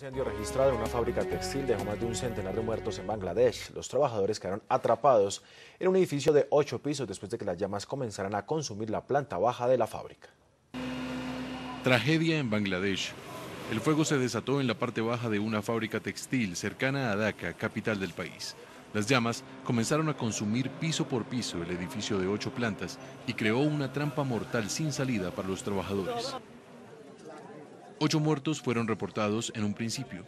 incendio registrado en una fábrica textil dejó más de un centenar de muertos en Bangladesh. Los trabajadores quedaron atrapados en un edificio de ocho pisos después de que las llamas comenzaran a consumir la planta baja de la fábrica. Tragedia en Bangladesh. El fuego se desató en la parte baja de una fábrica textil cercana a Dhaka, capital del país. Las llamas comenzaron a consumir piso por piso el edificio de ocho plantas y creó una trampa mortal sin salida para los trabajadores. Ocho muertos fueron reportados en un principio,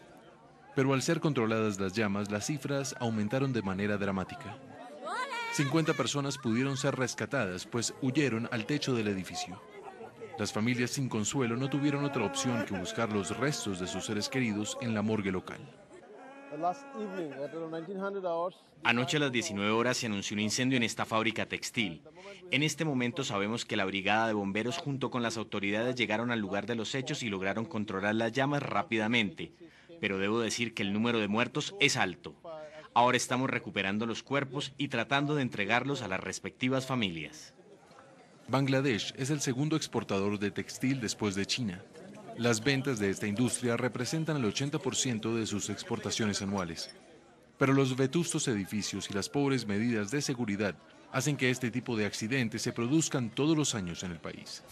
pero al ser controladas las llamas, las cifras aumentaron de manera dramática. 50 personas pudieron ser rescatadas, pues huyeron al techo del edificio. Las familias sin consuelo no tuvieron otra opción que buscar los restos de sus seres queridos en la morgue local. Anoche a las 19 horas se anunció un incendio en esta fábrica textil. En este momento sabemos que la brigada de bomberos junto con las autoridades llegaron al lugar de los hechos y lograron controlar las llamas rápidamente, pero debo decir que el número de muertos es alto. Ahora estamos recuperando los cuerpos y tratando de entregarlos a las respectivas familias. Bangladesh es el segundo exportador de textil después de China. Las ventas de esta industria representan el 80% de sus exportaciones anuales. Pero los vetustos edificios y las pobres medidas de seguridad hacen que este tipo de accidentes se produzcan todos los años en el país.